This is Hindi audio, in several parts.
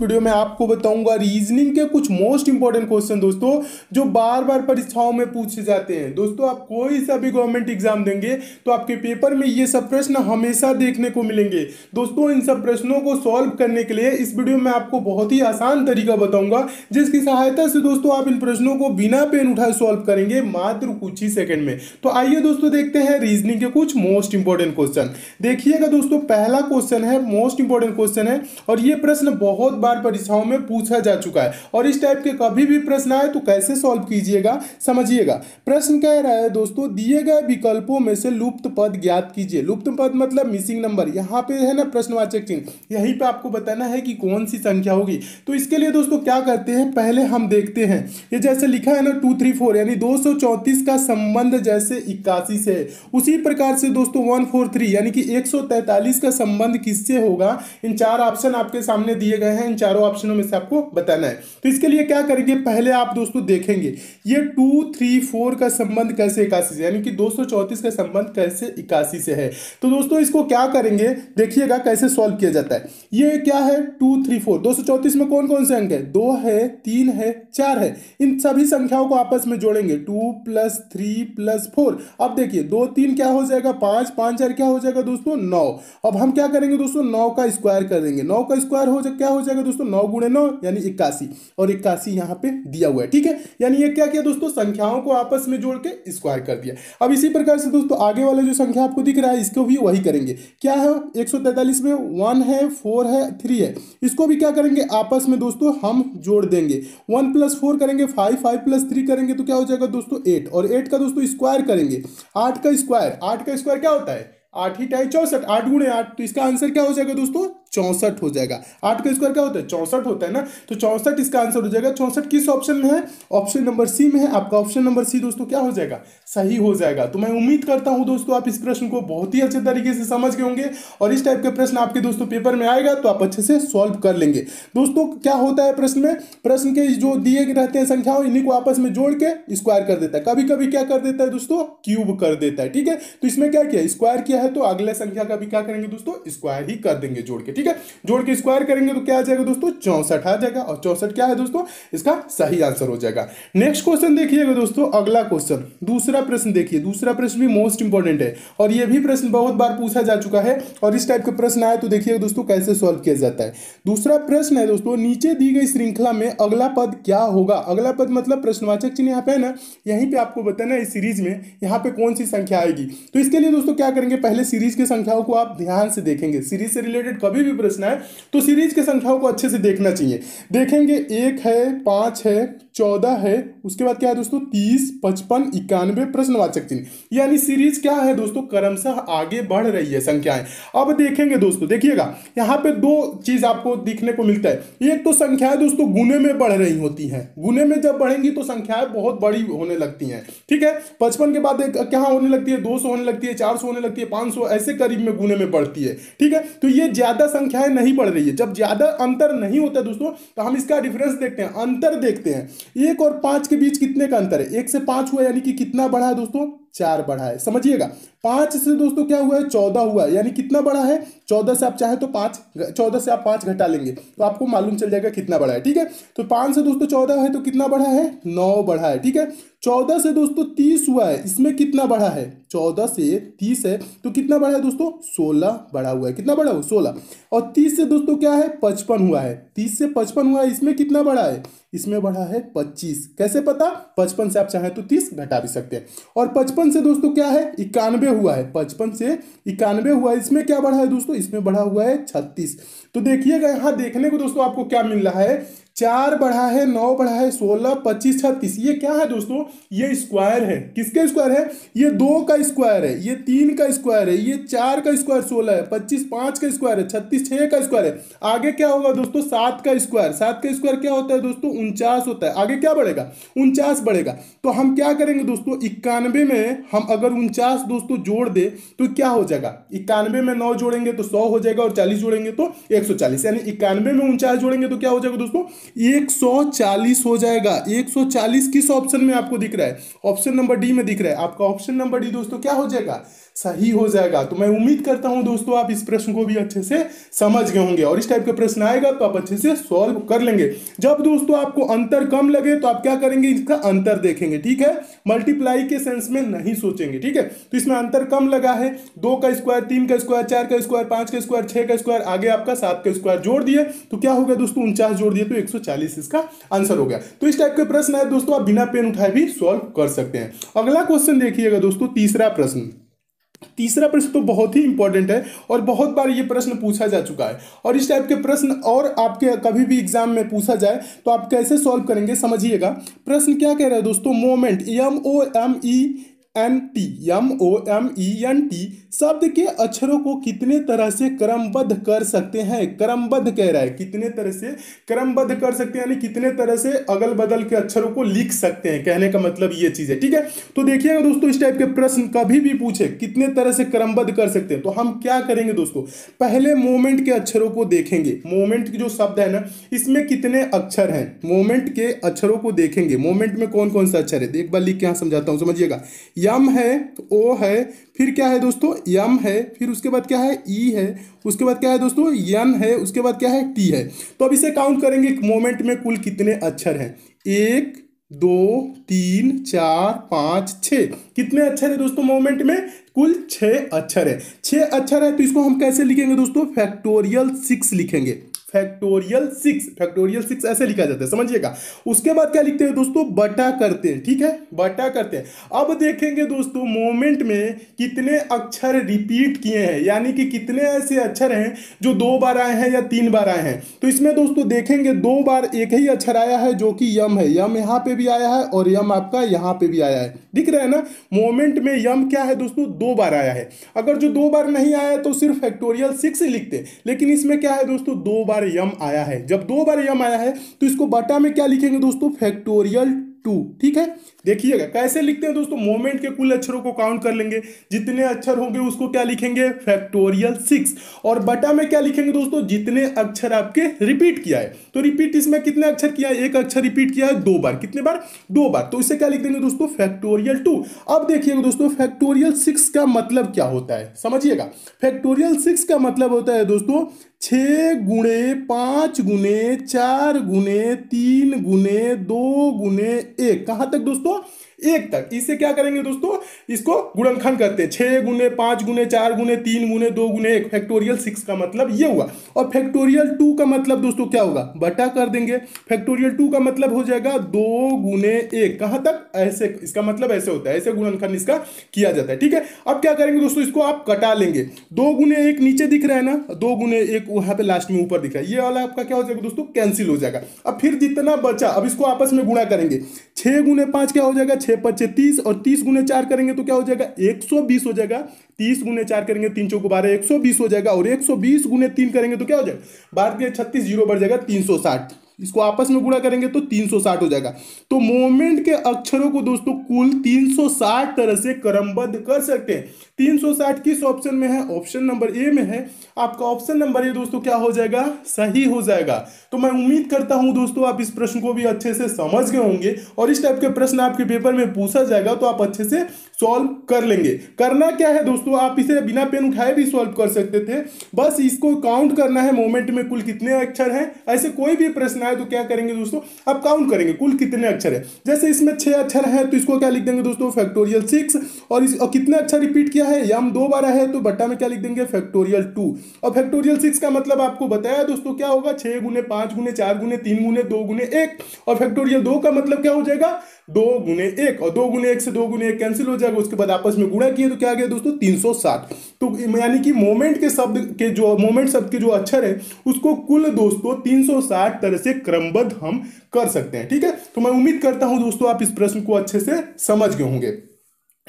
वीडियो में आपको बताऊंगा रीजनिंग के कुछ मोस्ट इंपॉर्टेंट क्वेश्चन दोस्तों जो बार बार परीक्षाओं में पूछे जाते हैं दोस्तों आप कोई सा भी गवर्नमेंट एग्जाम देंगे तो आपके पेपर में ये सब प्रश्न हमेशा देखने को मिलेंगे दोस्तों इन सब प्रश्नों को सॉल्व करने के लिए इस वीडियो में आपको बहुत ही आसान तरीका बताऊंगा जिसकी सहायता से दोस्तों आप इन प्रश्नों को बिना पेन उठाए सॉल्व करेंगे मात्र कुछ ही सेकेंड में तो आइए दोस्तों देखते हैं रीजनिंग के कुछ मोस्ट इंपॉर्टेंट क्वेश्चन देखिएगा दोस्तों पहला क्वेश्चन है मोस्ट इंपॉर्टेंट क्वेश्चन है और ये प्रश्न बहुत बार परीक्षाओं में पूछा जा चुका है और इस टाइप के कभी भी प्रश्न आए तो कैसे सॉल्व कीजिएगा समझिएगा प्रश्न कह रहा है दोस्तों दिए गए विकल्पों में से लुप्त पद ज्ञात कीजिए लुप्त पद मतलब मिसिंग नंबर यहाँ पे है ना प्रश्नवाचक चिन्ह यहीं पे आपको बताना है कि कौन सी संख्या होगी तो इसके लिए दोस्तों क्या करते हैं पहले हम देखते हैं ये जैसे लिखा है ना टू थ्री फोर यानी दो सौ चौंतीस का संबंध जैसे इक्यासी से उसी प्रकार से दोस्तों वन फोर थ्री यानी कि एक सौ का संबंध किससे होगा इन चार ऑप्शन आपके सामने दिए गए हैं इन चारों ऑप्शनों में से आपको बताना है तो इसके लिए क्या करेंगे पहले आप दोस्तों देखेंगे ये टू थ्री फोर का संबंध कैसे इक्यासी से यानी कि दो का संबंध कैसे इक्यासी से है तो दोस्तों इसको क्या करेंगे देखिएगा कैसे सॉल्व किया जाता है ये क्या है टू थ्री फोर दो में कौन कौन से अंक है दो है तीन है चार है इन सभी संख्याओं को आपस में जोड़ेंगे two plus three plus four अब देखिए दो तीन क्या हो जाएगा पांच पांच चार क्या हो जाएगा दोस्तों नौ अब हम क्या करेंगे दोस्तों नौ का स्क्वायर कर देंगे नौ का स्क्वायर हो क्या हो जाएगा दोस्तों नौ गुणे नौ यानी इक्यासी और इक्यासी यहाँ पे दिया हुआ है ठीक है यानी ये क्या किया दोस्तों संख्याओं को आपस में जोड़ के स्क्वायर कर दिया अब इसी प्रकार से दोस्तों आगे वाला जो संख्या आपको दिख रहा है इसको भी वही करेंगे क्या है एक में वन है फोर है थ्री है इसको भी क्या करेंगे आपस में दोस्तों हम जोड़ देंगे वन प्लस फोर करेंगे फाइव फाइव प्लस थ्री करेंगे तो क्या हो जाएगा दोस्तों एट और एट का दोस्तों स्क्वायर करेंगे आठ का स्क्वायर आठ का स्क्वायर क्या होता है आठ ही टाइम चौसठ आठ गुणे आठ तो इसका आंसर क्या हो जाएगा दोस्तों चौंसठ हो जाएगा आठ का स्क्वायर क्या होता है चौंसठ होता है ना तो चौंसठ इसका आंसर हो जाएगा चौंसठ किस ऑप्शन में है ऑप्शन नंबर सी में है आपका ऑप्शन नंबर सी दोस्तों क्या हो जाएगा सही हो जाएगा तो मैं उम्मीद करता हूं दोस्तों आप इस प्रश्न को बहुत ही अच्छे तरीके से समझ गए होंगे और इस टाइप के प्रश्न आपके दोस्तों पेपर में आएगा तो आप अच्छे से सॉल्व कर लेंगे दोस्तों क्या होता है प्रश्न में प्रश्न के जो दिए रहते हैं संख्याओं इन्हीं को आपस में जोड़ के स्क्वायर कर देता है कभी कभी क्या कर देता है दोस्तों क्यूब कर देता है ठीक है तो इसमें क्या किया स्क्वायर किया है तो अगले संख्या का भी क्या करेंगे दोस्तों स्क्वायर ही कर देंगे जोड़ के ठीक है जोड़ के स्क्वायर करेंगे तो क्या आ जाएगा दोस्तों चौंसठ आ जाएगा और चौंसठ क्या है दोस्तों इसका सही आंसर हो जाएगा नेक्स्ट क्वेश्चन देखिएगा दोस्तों अगला क्वेश्चन दूसरा प्रश्न देखिए दूसरा प्रश्न भी मोस्ट इंपॉर्टेंट है और यह भी प्रश्न बहुत बार पूछा जा चुका है और इस टाइप का प्रश्न आए तो देखिएगा दोस्तों कैसे सॉल्व किया जाता है दूसरा प्रश्न है दोस्तों नीचे दी गई श्रृंखला में अगला पद क्या होगा अगला पद मतलब प्रश्नवाचक चिन्ह यहाँ पे है ना यहीं पे आपको बताना है इस सीरीज में यहाँ पे कौन सी संख्या आएगी तो इसके लिए दोस्तों क्या करेंगे पहले सीरीज की संख्याओं को आप ध्यान से देखेंगे सीरीज से रिलेटेड कभी भी प्रश्न है तो सीरीज के संख्याओं को अच्छे से देखना चाहिए देखेंगे एक है पाँच है चौदह है उसके बाद क्या है दोस्तों तीस पचपन इक्यानवे प्रश्नवाचक चिन्ह यानी सीरीज क्या है दोस्तों क्रमशः आगे बढ़ रही है संख्याएं अब देखेंगे दोस्तों देखिएगा यहाँ पे दो चीज आपको दिखने को मिलता है एक तो संख्याएं दोस्तों गुने में बढ़ रही होती हैं गुने में जब बढ़ेंगी तो संख्याएं बहुत बड़ी होने लगती हैं ठीक है पचपन के बाद क्या होने लगती है दो होने लगती है चार होने लगती है पाँच ऐसे करीब में गुने में बढ़ती है ठीक है तो ये ज्यादा संख्याएं नहीं बढ़ रही है जब ज़्यादा अंतर नहीं होता दोस्तों तो हम इसका डिफरेंस देखते हैं अंतर देखते हैं एक और पांच के बीच कितने का अंतर है एक से पांच हुआ यानी कि कितना बढ़ा है दोस्तों चार बढ़ा है समझिएगा पांच से दोस्तों क्या हुआ है चौदह हुआ है यानी कितना बड़ा है चौदह से आप चाहे तो पांच चौदह से आप पांच घटा लेंगे तो आपको मालूम चल जाएगा कितना बड़ा है ठीक है तो पांच से दोस्तों चौदह है तो कितना बढ़ा है नौ बढ़ा है ठीक है चौदह से दोस्तों तीस हुआ है इसमें कितना बढ़ा है चौदह से तीस है तो कितना बढ़ा है दोस्तों सोलह बढ़ा हुआ है कितना बढ़ा हुआ सोलह और तीस से दोस्तों क्या है पचपन हुआ है तीस से पचपन हुआ है इसमें कितना बढ़ा है इसमें बढ़ा है पच्चीस कैसे पता पचपन से आप चाहें तो तीस घटा भी सकते हैं और पचपन पचपन से दोस्तों क्या है इक्यानवे हुआ है पचपन से इक्यानवे हुआ है इसमें क्या बढ़ा है दोस्तों इसमें बढ़ा हुआ है छत्तीस तो देखिएगा यहाँ देखने को दोस्तों आपको क्या मिल रहा है चार बढ़ा है नौ बढ़ा है सोलह पच्चीस छत्तीस ये क्या है दोस्तों ये स्क्वायर है किसका स्क्वायर है ये दो का स्क्वायर है ये तीन का स्क्वायर है ये चार का स्क्वायर सोलह है पच्चीस पांच का स्क्वायर है छत्तीस छह का स्क्वायर है आगे क्या होगा दोस्तों सात का स्क्वायर सात का स्क्वायर क्या होता है दोस्तों उनचास होता है आगे क्या बढ़ेगा उनचास बढ़ेगा तो हम क्या करेंगे दोस्तों इक्यानवे में हम अगर उनचास दोस्तों जोड़ दे तो क्या हो जाएगा इक्यानवे में नौ जोड़ेंगे तो सौ हो जाएगा और चालीस जोड़ेंगे तो एक यानी इक्यानवे में उनचास जोड़ेंगे तो क्या हो जाएगा दोस्तों 140 हो जाएगा 140 किस ऑप्शन में आपको दिख रहा है ऑप्शन नंबर डी में दिख रहा है आपका ऑप्शन नंबर डी दोस्तों क्या हो जाएगा सही हो जाएगा तो मैं उम्मीद करता हूं दोस्तों आप इस प्रश्न को भी अच्छे से समझ गए होंगे और इस टाइप का प्रश्न आएगा तो आप अच्छे से सॉल्व कर लेंगे जब दोस्तों आपको अंतर कम लगे तो आप क्या करेंगे इसका अंतर देखेंगे ठीक है मल्टीप्लाई के सेंस में नहीं सोचेंगे ठीक है तो इसमें अंतर कम लगा है दो का स्क्वायर तीन का स्क्वायर चार का स्क्वायर पांच का स्क्वायर छह का स्क्वायर आगे आपका सात का स्क्वायर जोड़ दिए तो क्या हो गया दोस्तों उनचास जोड़ दिए तो एक इसका आंसर हो गया तो इस टाइप के प्रश्न है दोस्तों आप बिना पेन उठाए भी सॉल्व कर सकते हैं अगला क्वेश्चन देखिएगा दोस्तों तीसरा प्रश्न तीसरा प्रश्न तो बहुत ही इंपॉर्टेंट है और बहुत बार ये प्रश्न पूछा जा चुका है और इस टाइप के प्रश्न और आपके कभी भी एग्जाम में पूछा जाए तो आप कैसे सॉल्व करेंगे समझिएगा प्रश्न क्या कह रहा है दोस्तों moment M O M E N T M O M E N T शब्द के अक्षरों को कितने तरह से क्रमबद्ध कर सकते हैं क्रमबद्ध कह रहा है कितने तरह से क्रमबद्ध कर सकते हैं यानी कितने तरह से अगल बदल के अक्षरों को लिख सकते हैं कहने का मतलब ये चीज़ है ठीक है तो देखिएगा दोस्तों इस टाइप के प्रश्न कभी भी पूछे कितने तरह से क्रमबद्ध कर सकते हैं तो हम क्या करेंगे दोस्तों पहले मोमेंट के अक्षरों को देखेंगे मोमेंट जो शब्द है ना इसमें कितने अक्षर हैं मोमेंट के अक्षरों को देखेंगे मोमेंट में कौन कौन सा अक्षर है एक बार लिख के यहाँ समझाता हूँ समझिएगा यम है तो ओ है फिर क्या है दोस्तों यम है फिर उसके बाद क्या है ई है उसके बाद क्या है दोस्तों यन है उसके बाद क्या है टी है तो अब इसे काउंट करेंगे मोमेंट में कुल कितने अक्षर हैं एक दो तीन चार पाँच छ कितने अक्षर है दोस्तों मोमेंट में कुल छः अक्षर है छः अक्षर है तो इसको हम कैसे लिखेंगे दोस्तों फैक्टोरियल सिक्स लिखेंगे फैक्टोरियल सिक्स फैक्टोरियल सिक्स ऐसे लिखा जाता है समझिएगा उसके बाद क्या लिखते हैं दोस्तों बटा करते हैं ठीक है बटा करते हैं अब देखेंगे दोस्तों मोमेंट में कितने अक्षर रिपीट किए हैं यानी कि कितने ऐसे अक्षर हैं जो दो बार आए हैं या तीन बार आए हैं तो इसमें दोस्तों देखेंगे दो बार एक ही अक्षर आया है जो कि यम है यम यहाँ पे भी आया है और यम आपका यहाँ पे भी आया है दिख रहा है ना मोमेंट में यम क्या है दोस्तों दो बार आया है अगर जो दो बार नहीं आया तो सिर्फ फैक्टोरियल सिक्स लिखते लेकिन इसमें क्या है दोस्तों दो बार बार यम आया है जब दो बार यम आया है तो इसको बटा में क्या लिखेंगे दोस्तों फैक्टोरियल टू ठीक है देखिएगा कैसे लिखते हैं दोस्तों मोमेंट के कुल अक्षरों को काउंट कर लेंगे जितने अक्षर होंगे उसको क्या लिखेंगे फैक्टोरियल सिक्स और बटा में क्या लिखेंगे दोस्तों जितने अक्षर आपके रिपीट किया है तो रिपीट इसमें कितने अक्षर किया है एक अक्षर रिपीट किया है दो बार कितने बार दो बार तो इसे क्या लिख देंगे दोस्तों फैक्टोरियल टू अब देखिएगा दोस्तों फैक्टोरियल सिक्स का मतलब क्या होता है समझिएगा फैक्टोरियल सिक्स का मतलब होता है दोस्तों छः गुणे पाँच गुणे चार गुने तीन गुने दो गुने एक कहाँ तक दोस्तों एक तक इसे क्या करेंगे दोस्तों इसको गुणनखंड करते हैं छः गुने पाँच गुने चार गुने तीन गुने दो गुने एक फैक्टोरियल सिक्स का मतलब ये हुआ और फैक्टोरियल टू का मतलब दोस्तों क्या होगा बटा कर देंगे फैक्टोरियल टू का मतलब हो जाएगा दो गुने एक कहाँ तक ऐसे इसका मतलब ऐसे होता है ऐसे गुणनखंड इसका किया जाता है ठीक है अब क्या करेंगे दोस्तों इसको आप कटा लेंगे दो गुने एक नीचे दिख रहा है ना दो गुने एक वहाँ पर लास्ट में ऊपर दिख रहा है ये वाला आपका क्या हो जाएगा दोस्तों कैंसिल हो जाएगा अब फिर जितना बचा अब इसको आपस में गुणा करेंगे छः गुने पाँच क्या हो जाएगा छः पच्चे तीस और तीस गुने चार करेंगे तो क्या हो जाएगा एक सौ बीस हो जाएगा तीस गुने चार करेंगे तीन चौक बारह एक सौ बीस हो जाएगा और एक सौ बीस गुने तीन करेंगे तो क्या हो जाएगा बारह के छत्तीस जीरो बढ़ जाएगा तीन सौ साठ इसको आपस में गुणा करेंगे तो 360 हो जाएगा तो मोमेंट के अक्षरों को दोस्तों कुल 360 तरह से क्रमबद्ध कर सकते हैं 360 किस ऑप्शन में है ऑप्शन नंबर ए में है आपका ऑप्शन नंबर ए दोस्तों क्या हो जाएगा सही हो जाएगा तो मैं उम्मीद करता हूं दोस्तों आप इस प्रश्न को भी अच्छे से समझ गए होंगे और इस टाइप के प्रश्न आपके पेपर में पूछा जाएगा तो आप अच्छे से सॉल्व कर लेंगे करना क्या है दोस्तों आप इसे बिना पेन उठाए भी सॉल्व कर सकते थे बस इसको काउंट करना है मोमेंट में कुल कितने अक्षर है ऐसे कोई भी प्रश्न आए तो क्या करेंगे दोस्तों अब काउंट करेंगे कुल कितने अक्षर है जैसे इसमें छह अक्षर है तो इसको क्या लिख देंगे दोस्तों फैक्टोरियल सिक्स और कितने अक्षर रिपीट किया है यम दो बार है तो बट्टा में क्या लिख देंगे फैक्टोरियल टू और फैक्टोरियल सिक्स का मतलब आपको बताया दोस्तों क्या होगा छह गुने पांच गुने चार गुने तीन गुने दो गुने एक और फैक्टोरियल दो का मतलब क्या हो जाएगा दो गुने एक और दो गुने एक से दो गुने एक कैंसिल हो जाएगा उसके बाद आपस में गुणा किए तो क्या आ गया दोस्तों तीन सौ साठ तो यानी कि मोमेंट के शब्द के जो मोमेंट शब्द के जो अक्षर है उसको कुल दोस्तों तीन सौ साठ तरह से क्रमबद्ध हम कर सकते हैं ठीक है तो मैं उम्मीद करता हूं दोस्तों आप इस प्रश्न को अच्छे से समझ गए होंगे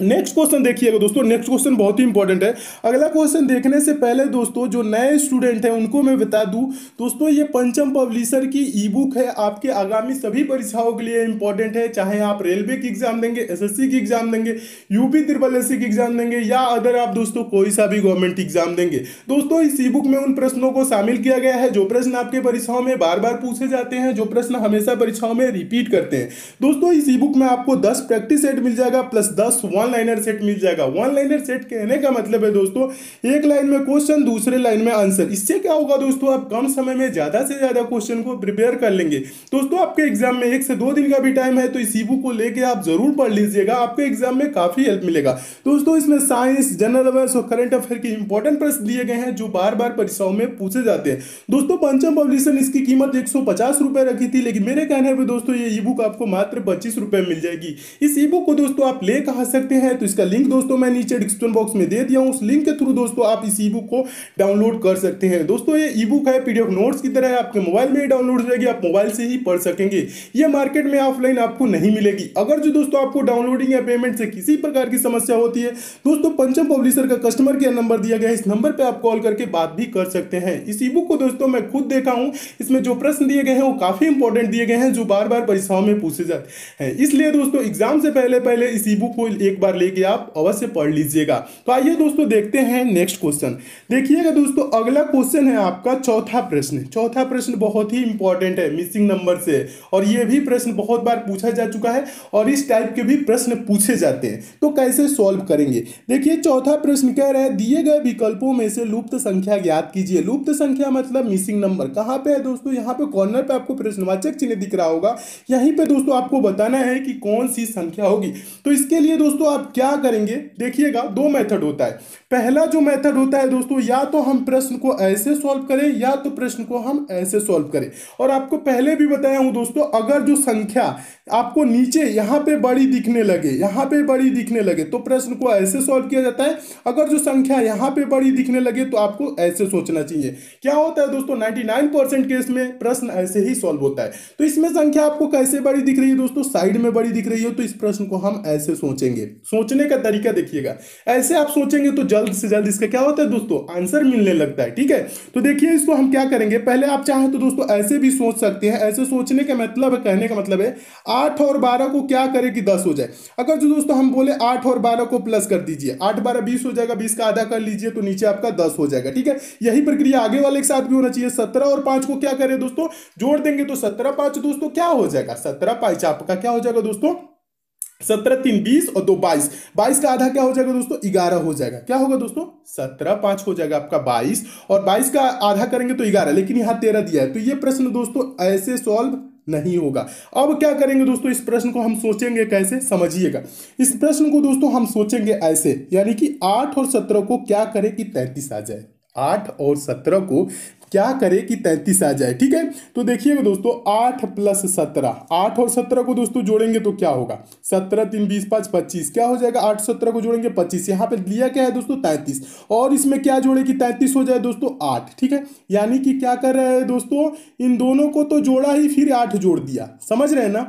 नेक्स्ट क्वेश्चन देखिएगा दोस्तों नेक्स्ट क्वेश्चन बहुत ही इंपॉर्टेंट है अगला क्वेश्चन देखने से पहले दोस्तों जो नए स्टूडेंट हैं उनको मैं बता दूं दोस्तों ये पंचम पब्लिशर की ई बुक है आपके आगामी सभी परीक्षाओं के लिए इंपॉर्टेंट है चाहे आप रेलवे की एग्जाम देंगे एसएससी की एग्जाम देंगे यूपी त्रिपल एस की एग्जाम देंगे या अदर आप दोस्तों कोई सा भी गवर्नमेंट एग्जाम देंगे दोस्तों इस ई बुक में उन प्रश्नों को शामिल किया गया है जो प्रश्न आपके परीक्षाओं में बार बार पूछे जाते हैं जो प्रश्न हमेशा परीक्षाओं में रिपीट करते हैं दोस्तों इस ई बुक में आपको दस प्रैक्टिस सेट मिल जाएगा प्लस दस वन वन लाइनर सेट मिल जाएगा वन लाइनर सेट कहने का मतलब है दोस्तों एक लाइन में क्वेश्चन दूसरे लाइन में आंसर इससे क्या होगा दोस्तों आप कम समय में ज़्यादा से ज़्यादा क्वेश्चन को प्रिपेयर कर लेंगे दोस्तों आपके एग्जाम में एक से दो दिन का भी टाइम है तो इस बुक को लेकर आप जरूर पढ़ लीजिएगा आपके एग्जाम में काफ़ी हेल्प मिलेगा दोस्तों इसमें साइंस जनरल अवेयर्स और करंट अफेयर के इंपॉर्टेंट प्रश्न दिए गए हैं जो बार बार परीक्षाओं में पूछे जाते हैं दोस्तों पंचम पब्लिशन इसकी कीमत एक रुपए रखी थी लेकिन मेरे कहने पर दोस्तों ये ई बुक आपको मात्र पच्चीस रुपए मिल जाएगी इस ई बुक को दोस्तों आप ले कहा सकते सकते हैं तो इसका लिंक दोस्तों मैं नीचे डिस्क्रिप्शन बॉक्स में दे दिया हूँ उस लिंक के थ्रू दोस्तों आप इस ई को डाउनलोड कर सकते हैं दोस्तों ये ई बुक है पीडीएफ नोट्स की तरह आपके मोबाइल में ही डाउनलोड हो जाएगी आप मोबाइल से ही पढ़ सकेंगे ये मार्केट में ऑफलाइन आपको नहीं मिलेगी अगर जो दोस्तों आपको डाउनलोडिंग या पेमेंट से किसी प्रकार की समस्या होती है दोस्तों पंचम पब्लिशर का कस्टमर केयर नंबर दिया गया है इस नंबर पर आप कॉल करके बात भी कर सकते हैं इस ई बुक को दोस्तों मैं खुद देखा हूँ इसमें जो प्रश्न दिए गए हैं वो काफ़ी इंपॉर्टेंट दिए गए हैं जो बार बार परीक्षाओं में पूछे जाते हैं इसलिए दोस्तों एग्जाम से पहले पहले इस ई बुक को एक बार लेके आप अवश्य पढ़ लीजिएगा तो आइए दोस्तों देखते हैं नेक्स्ट क्वेश्चन देखिएगा दोस्तों अगला क्वेश्चन है आपका चौथा प्रश्न चौथा प्रश्न बहुत ही इंपॉर्टेंट है मिसिंग नंबर से और ये भी प्रश्न बहुत बार पूछा जा चुका है और इस टाइप के भी प्रश्न पूछे जाते हैं तो कैसे सॉल्व करेंगे देखिए चौथा प्रश्न कह रहा है दिए गए विकल्पों में से लुप्त संख्या ज्ञात कीजिए लुप्त संख्या मतलब मिसिंग नंबर कहाँ पे है दोस्तों यहाँ पे कॉर्नर पे आपको प्रश्नवाचक चिन्ह दिख रहा होगा यहीं पे दोस्तों आपको बताना है कि कौन सी संख्या होगी तो इसके लिए दोस्तों आप क्या करेंगे देखिएगा दो मेथड होता है पहला जो मेथड होता है दोस्तों या तो हम प्रश्न को ऐसे सॉल्व करें या तो प्रश्न को हम ऐसे सॉल्व करें और आपको पहले भी बताया हूं दोस्तों अगर जो संख्या आपको नीचे यहां पे बड़ी दिखने लगे यहां पे बड़ी दिखने लगे तो प्रश्न को ऐसे सॉल्व किया जाता है अगर जो संख्या यहां पर बड़ी दिखने लगे तो आपको ऐसे सोचना चाहिए क्या होता है दोस्तों 99% केस में प्रश्न ऐसे ही सॉल्व होता है तो इसमें संख्या आपको कैसे बड़ी दिख रही है दोस्तों साइड में बड़ी दिख रही है तो इस प्रश्न को हम ऐसे सोचेंगे सोचने का तरीका देखिएगा ऐसे आप सोचेंगे तो जल्द से जल्द इसका क्या होता है दोस्तों आंसर मिलने लगता है ठीक है तो देखिए इसको हम क्या करेंगे पहले आप चाहें तो दोस्तों ऐसे भी सोच सकते हैं ऐसे सोचने का मतलब कहने का मतलब है आठ और बारह को क्या करें कि दस हो जाए अगर जो दोस्तों हम बोले आठ और बारह को प्लस कर दीजिए आठ बारह बीस हो जाएगा बीस का आधा कर लीजिए तो नीचे आपका दस हो जाएगा ठीक है यही प्रक्रिया आगे वाले के साथ भी होना चाहिए सत्रह और पांच को क्या करें दोस्तों जोड़ देंगे तो सत्रह पांच दोस्तों क्या हो जाएगा सत्रह पांच आपका क्या हो जाएगा दोस्तों सत्रह तीन बीस और दो बाईस बाईस का आधा क्या हो जाएगा दोस्तों ग्यारह हो जाएगा क्या होगा दोस्तों सत्रह पांच हो जाएगा आपका बाईस और बाईस का आधा करेंगे तो ग्यारह लेकिन यहां तेरह दिया है तो ये प्रश्न दोस्तों ऐसे सॉल्व नहीं होगा अब क्या करेंगे दोस्तों इस प्रश्न को हम सोचेंगे कैसे समझिएगा इस प्रश्न को दोस्तों हम सोचेंगे ऐसे यानी कि आठ और सत्रह को क्या करें कि तैंतीस आ जाए आठ और सत्रह को क्या करे कि तैंतीस आ जाए ठीक है तो देखिएगा दोस्तों आठ प्लस सत्रह आठ और सत्रह को दोस्तों जोड़ेंगे तो क्या होगा सत्रह तीन बीस पाँच पच्चीस क्या हो जाएगा आठ सत्रह को जोड़ेंगे पच्चीस यहाँ पे लिया क्या है दोस्तों तैंतीस और इसमें क्या जोड़े कि तैंतीस हो जाए दोस्तों आठ ठीक है यानी कि क्या कर रहे हैं दोस्तों इन दोनों को तो जोड़ा ही फिर आठ जोड़ दिया समझ रहे हैं ना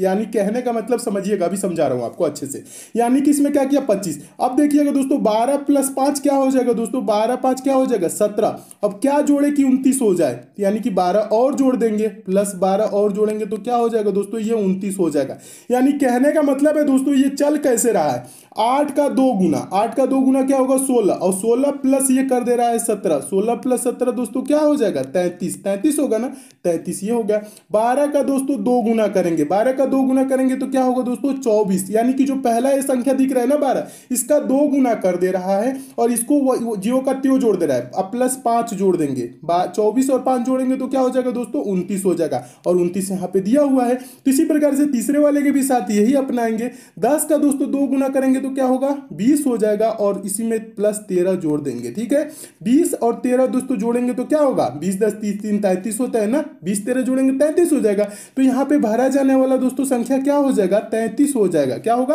यानी कहने का मतलब समझिएगा अभी समझा रहा हूँ आपको अच्छे से यानी कि इसमें क्या किया पच्चीस अब देखिएगा दोस्तों बारह प्लस पाँच क्या हो जाएगा दोस्तों बारह पाँच क्या हो जाएगा सत्रह अब क्या जोड़े कि उनतीस हो जाए यानी कि बारह और जोड़ देंगे प्लस बारह और जोड़ेंगे तो क्या हो जाएगा दोस्तों ये उनतीस हो जाएगा यानी कहने का मतलब है दोस्तों ये चल कैसे रहा है आठ का दो गुना आठ का दो गुना क्या होगा सोलह और सोलह प्लस ये कर दे रहा है सत्रह सोलह प्लस सत्रह दोस्तों क्या हो जाएगा तैंतीस तैंतीस होगा ना तैंतीस ये हो गया बारह का दोस्तों दो गुना करेंगे बारह का का दो गुना करेंगे तो क्या होगा दोस्तों चौबीस यानी कि जो पहला ये संख्या दिख रहा है ना बारह इसका दो गुना कर दे रहा है और इसको जियो का त्यो जोड़ दे रहा है अब प्लस पांच जोड़ देंगे चौबीस और पांच जोड़ेंगे तो क्या हो जाएगा दोस्तों उन्तीस हो जाएगा और उन्तीस यहाँ पे दिया हुआ है तो इसी प्रकार से तीसरे वाले के भी साथ यही अपनाएंगे दस का दोस्तों दो गुना करेंगे तो क्या होगा बीस हो जाएगा और इसी में प्लस तेरह जोड़ देंगे ठीक है बीस और तेरह दोस्तों जोड़ेंगे तो क्या होगा बीस दस तीस तीन तैतीस होता है ना बीस तेरह जोड़ेंगे तैतीस हो जाएगा तो यहाँ पे भरा जाने वाला दोस्तों तो संख्या क्या हो जाएगा तैंतीस हो जाएगा क्या होगा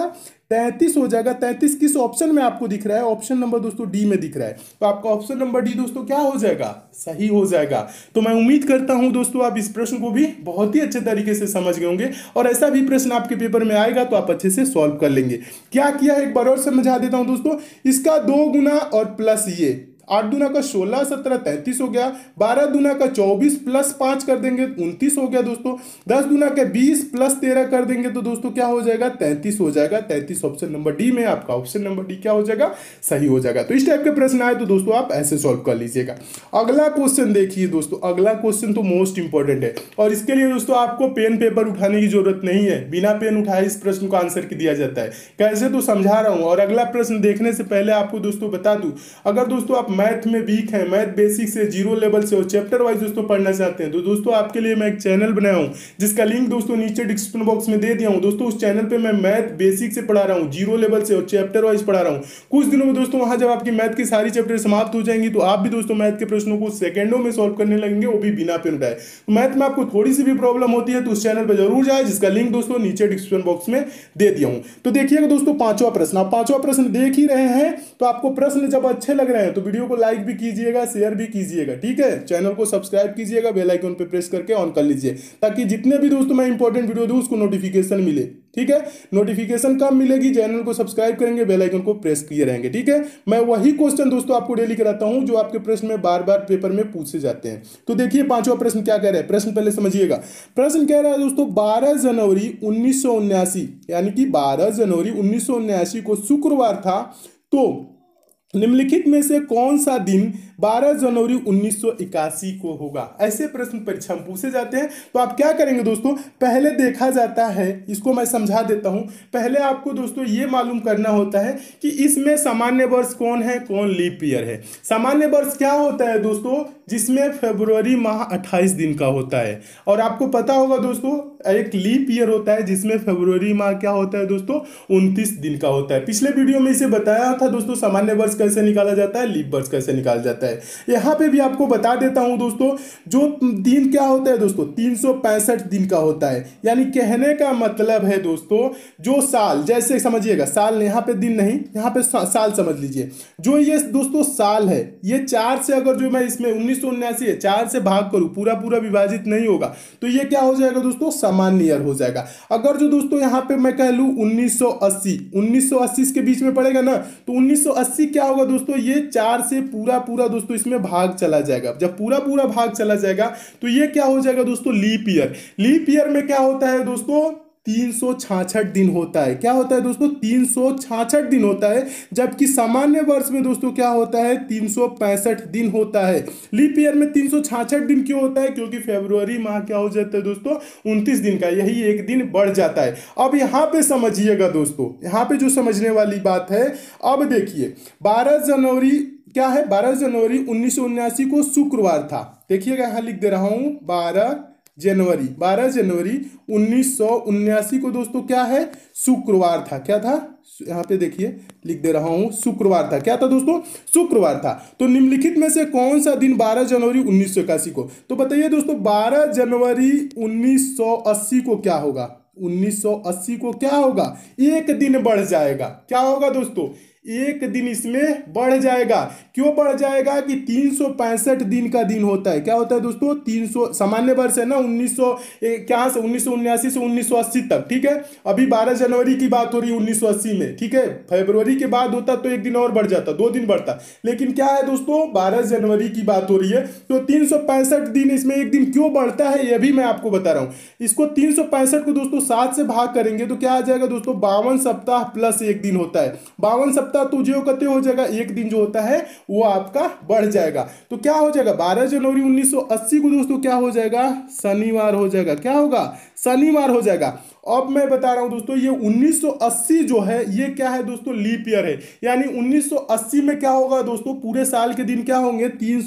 तैंतीस हो जाएगा तैंतीस किस ऑप्शन में आपको दिख रहा है ऑप्शन नंबर दोस्तों डी में दिख रहा है तो आपका ऑप्शन नंबर डी दोस्तों क्या हो जाएगा सही हो जाएगा तो मैं उम्मीद करता हूं दोस्तों आप इस प्रश्न को भी बहुत ही अच्छे तरीके से समझ गए होंगे और ऐसा भी प्रश्न आपके पेपर में आएगा तो आप अच्छे से सॉल्व कर लेंगे क्या किया एक बार और समझा देता हूं दोस्तों इसका दो गुना और प्लस ये आठ दुना का सोलह सत्रह तैंतीस हो गया बारह दुना का चौबीस प्लस पांच कर देंगे उनतीस हो गया दोस्तों दस दुना का बीस प्लस तेरह कर देंगे तो दोस्तों क्या हो जाएगा तैंतीस हो जाएगा तैंतीस ऑप्शन नंबर डी में आपका ऑप्शन नंबर डी क्या हो जाएगा सही हो जाएगा तो इस टाइप के प्रश्न आए तो दोस्तों आप ऐसे सॉल्व कर लीजिएगा अगला क्वेश्चन देखिए दोस्तों अगला क्वेश्चन तो मोस्ट इंपॉर्टेंट है और इसके लिए दोस्तों आपको पेन पेपर उठाने की जरूरत नहीं है बिना पेन उठाए इस प्रश्न को आंसर दिया जाता है कैसे तो समझा रहा हूं और अगला प्रश्न देखने से पहले आपको दोस्तों बता दू अगर दोस्तों आप मैथ में वीक हैं मैथ बेसिक से जीरो लेवल से और चैप्टर वाइज दोस्तों पढ़ना चाहते हैं तो दोस्तों आपके लिए मैं एक चैनल बनाया हूँ जिसका लिंक दोस्तों नीचे डिस्क्रिप्शन बॉक्स में दे दिया हूँ दोस्तों उस चैनल पर मैं मैथ बेसिक से पढ़ा रहा हूँ जीरो लेवल से और चैप्टर वाइज पढ़ा रहा हूँ कुछ दिनों में दोस्तों वहाँ जब आपकी मैथ की सारी चैप्टर समाप्त हो जाएंगी तो आप भी दोस्तों मैथ के प्रश्नों को सेकेंडों में सॉल्व करने लगेंगे वो भी बिना पेन उठाए तो मैथ में आपको थोड़ी सी भी प्रॉब्लम होती है तो उस चैनल पर जरूर जाए जिसका लिंक दोस्तों नीचे डिस्क्रिप्शन बॉक्स में दे दिया हूँ तो देखिएगा दोस्तों पांचवा प्रश्न आप पांचवा प्रश्न देख ही रहे हैं तो आपको प्रश्न जब अच्छे लग रहे हैं तो वीडियो वीडियो को लाइक भी कीजिएगा शेयर भी कीजिएगा ठीक है चैनल को सब्सक्राइब कीजिएगा बेलाइकन पर प्रेस करके ऑन कर लीजिए ताकि जितने भी दोस्तों मैं इंपॉर्टेंट वीडियो दूँ उसको नोटिफिकेशन मिले ठीक है नोटिफिकेशन कब मिलेगी चैनल को सब्सक्राइब करेंगे बेल आइकन को प्रेस किए रहेंगे ठीक है मैं वही क्वेश्चन दोस्तों आपको डेली कराता हूं जो आपके प्रश्न में बार बार पेपर में पूछे जाते हैं तो देखिए पांचवा प्रश्न क्या कह रहा है प्रश्न पहले समझिएगा प्रश्न कह रहा है दोस्तों 12 जनवरी उन्नीस यानी कि बारह जनवरी उन्नीस को शुक्रवार था तो निम्नलिखित में से कौन सा दिन 12 जनवरी 1981 को होगा ऐसे प्रश्न परीक्षा में पूछे जाते हैं तो आप क्या करेंगे दोस्तों पहले देखा जाता है इसको मैं समझा देता हूं पहले आपको दोस्तों ये मालूम करना होता है कि इसमें सामान्य वर्ष कौन है कौन लीप ईयर है सामान्य वर्ष क्या होता है दोस्तों जिसमें फेब्रुवरी माह अट्ठाईस दिन का होता है और आपको पता होगा दोस्तों एक लीप ईयर होता है जिसमें फेब्रुवरी माह क्या होता है दोस्तों उनतीस दिन का होता है पिछले वीडियो में इसे बताया था दोस्तों सामान्य वर्ष कैसे निकाला जाता है लीप वर्ष कैसे निकाला जाता है यहाँ पे भी आपको बता देता हूँ दोस्तों जो दिन क्या होता है दोस्तों तीन दिन का होता है यानी कहने का मतलब है दोस्तों जो साल जैसे समझिएगा साल यहाँ पे दिन नहीं यहाँ पे साल समझ लीजिए जो ये दोस्तों साल है ये चार से अगर जो मैं इसमें उन्नीस है चार से भाग करूँ पूरा पूरा विभाजित नहीं होगा तो ये क्या हो जाएगा दोस्तों सामान्य ईयर हो जाएगा अगर जो दोस्तों यहाँ पे मैं कह लूँ 1980 1980 के बीच में पड़ेगा ना तो 1980 क्या होगा दोस्तों ये चार से पूरा पूरा दोस्तों इसमें भाग चला जाएगा जब पूरा पूरा भाग चला जाएगा तो ये क्या हो जाएगा दोस्तों लीप ईयर लीप ईयर में क्या होता है दोस्तों तीन दिन होता है क्या होता है दोस्तों तीन दिन होता है जबकि सामान्य वर्ष में दोस्तों क्या होता है तीन दिन होता है लीप ईयर में तीन दिन क्यों होता है क्योंकि फेब्रुवरी माह क्या हो जाता है दोस्तों उनतीस दिन का यही एक दिन बढ़ जाता है अब यहाँ पे समझिएगा दोस्तों यहाँ पे जो समझने वाली बात है अब देखिए बारह जनवरी क्या है बारह जनवरी उन्नीस को शुक्रवार था देखिएगा यहाँ लिख दे रहा हूँ बारह जनवरी 12 जनवरी उन्नीस को दोस्तों क्या है शुक्रवार था क्या था यहाँ पे देखिए लिख दे रहा हूँ शुक्रवार था क्या था दोस्तों शुक्रवार था तो निम्नलिखित में से कौन सा दिन 12 जनवरी उन्नीस को तो बताइए दोस्तों 12 जनवरी 1980 को क्या होगा 1980 को क्या होगा एक दिन बढ़ जाएगा क्या होगा दोस्तों एक दिन इसमें बढ़ जाएगा क्यों बढ़ जाएगा कि तीन दिन का दिन होता है क्या होता है दोस्तों तीन सामान्य वर्ष है ना उन्नीस सौ क्या से उन्नीस से उन्नीस तक ठीक है अभी 12 जनवरी की बात हो रही है 1980 में ठीक है फरवरी के बाद होता तो एक दिन और बढ़ जाता दो दिन बढ़ता लेकिन क्या है दोस्तों बारह जनवरी की बात हो रही है तो तीन दिन इसमें एक दिन क्यों बढ़ता है यह भी मैं आपको बता रहा हूँ इसको तीन को दोस्तों सात से भाग करेंगे तो क्या आ जाएगा दोस्तों बावन सप्ताह प्लस एक दिन होता है बावन सप्ताह सप्ताह तो जो कहते हो जाएगा एक दिन जो होता है वो आपका बढ़ जाएगा तो क्या हो जाएगा बारह जनवरी 1980 को दोस्तों क्या हो जाएगा शनिवार हो जाएगा क्या होगा शनिवार हो जाएगा अब मैं बता रहा हूं दोस्तों ये 1980 जो है ये क्या है दोस्तों लीप ईयर है यानी 1980 में क्या होगा दोस्तों पूरे साल के दिन क्या होंगे तीन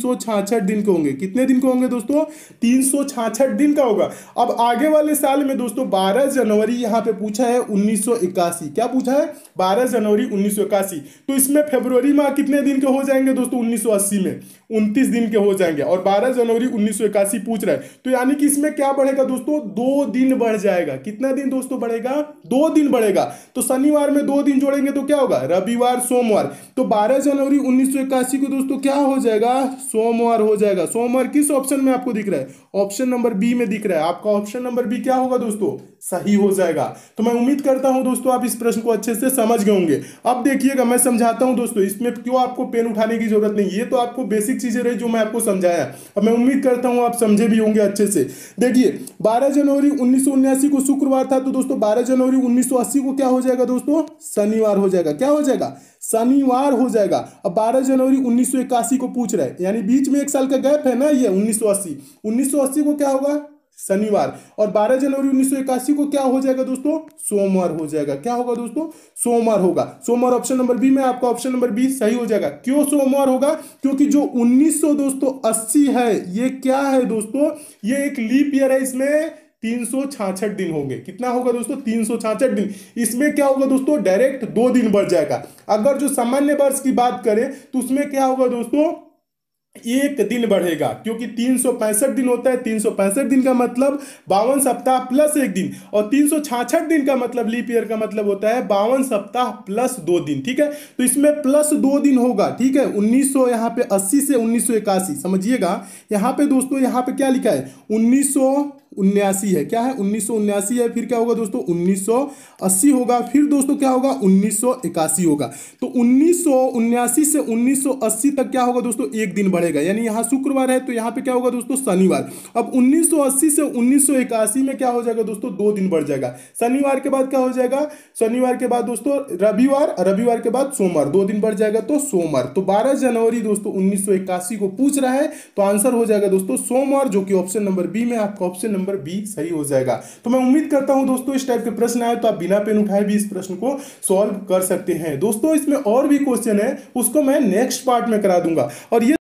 दिन के होंगे कितने दिन के होंगे दोस्तों तीन दिन का होगा अब आगे वाले साल में दोस्तों बारह जनवरी यहाँ पे पूछा है उन्नीस क्या पूछा है बारह जनवरी उन्नीस तो इसमें फेब्रवरी माह कितने दिन के हो जाएंगे दोस्तों उन्नीस में उनतीस दिन के हो जाएंगे और बारह जनवरी उन्नीस पूछ रहा है तो यानी कि इसमें क्या बढ़ेगा दोस्तों दो दिन बढ़ जाएगा कितना दिन दिन दोस्तों बढ़ेगा दो दिन बढ़ेगा तो शनिवार में दो दिन जोड़ेंगे तो क्या होगा रविवार सोमवार तो 12 जनवरी उन्नीस को दोस्तों क्या हो जाएगा सोमवार हो जाएगा सोमवार किस ऑप्शन में आपको दिख रहा है ऑप्शन नंबर बी में दिख रहा है आपका ऑप्शन नंबर बी क्या होगा दोस्तों सही हो जाएगा तो मैं उम्मीद करता हूं दोस्तों आप इस प्रश्न को अच्छे से समझ गए होंगे अब देखिएगा मैं समझाता हूं दोस्तों इसमें क्यों आपको पेन उठाने की जरूरत नहीं ये तो आपको बेसिक चीजें रही जो मैं आपको समझाया अब मैं उम्मीद करता हूं आप समझे भी होंगे अच्छे से देखिए बारह जनवरी उन्नीस को शुक्रवार था तो दोस्तों 12 जनवरी 1980 को क्या हो जाएगा दोस्तों शनिवार हो जाएगा क्या हो जाएगा शनिवार हो जाएगा अब 12 जनवरी 1981 को पूछ रहे यानी बीच में एक साल का गैप है ना ये 1980 1980 को क्या होगा शनिवार और 12 जनवरी 1981 को क्या हो जाएगा दोस्तों सोमवार हो जाएगा क्या होगा दोस्तों सोमवार होगा सोमवार ऑप्शन नंबर बी में आपका ऑप्शन नंबर बी सही हो जाएगा क्यों सोमवार होगा क्योंकि जो 1900 दोस्तों 80 है ये क्या है दोस्तों ये एक लीप ईयर है इसमें तीन दिन होंगे कितना होगा दोस्तों तीन दिन इसमें क्या होगा दोस्तों डायरेक्ट दो दिन बढ़ जाएगा अगर जो सामान्य वर्ष की बात करें तो उसमें क्या होगा दोस्तों एक दिन बढ़ेगा क्योंकि तीन सौ पैंसठ दिन होता है तीन सौ पैंसठ दिन का मतलब बावन सप्ताह प्लस एक दिन और तीन सौ छाछठ दिन का मतलब लीप ईयर का मतलब होता है बावन सप्ताह प्लस दो दिन ठीक है तो इसमें प्लस दो दिन होगा ठीक है उन्नीस सौ यहाँ पे अस्सी से उन्नीस सौ इक्यासी समझिएगा यहाँ पे दोस्तों यहाँ पे क्या लिखा है 1900 उन्यासी है क्या है उन्नीस है फिर क्या होगा दोस्तों 1980 होगा फिर दोस्तों क्या होगा 1981 होगा तो उन्नीस से 1980 तक क्या होगा दोस्तों एक दिन बढ़ेगा यानी यहाँ शुक्रवार है तो यहाँ पे क्या होगा दोस्तों शनिवार अब 1980 से 1981 में क्या हो जाएगा दोस्तों दो दिन बढ़ जाएगा शनिवार के बाद क्या हो जाएगा शनिवार के बाद दोस्तों रविवार रविवार के बाद सोमवार दो दिन बढ़ जाएगा तो सोमवार तो बारह जनवरी दोस्तों उन्नीस को पूछ रहा है तो आंसर हो जाएगा दोस्तों सोमवार जो कि ऑप्शन नंबर बी में आपका ऑप्शन नंबर बी सही हो जाएगा तो मैं उम्मीद करता हूँ दोस्तों इस टाइप के प्रश्न आए तो आप बिना पेन उठाए भी इस प्रश्न को सॉल्व कर सकते हैं दोस्तों इसमें और भी क्वेश्चन है उसको मैं नेक्स्ट पार्ट में करा दूंगा और ये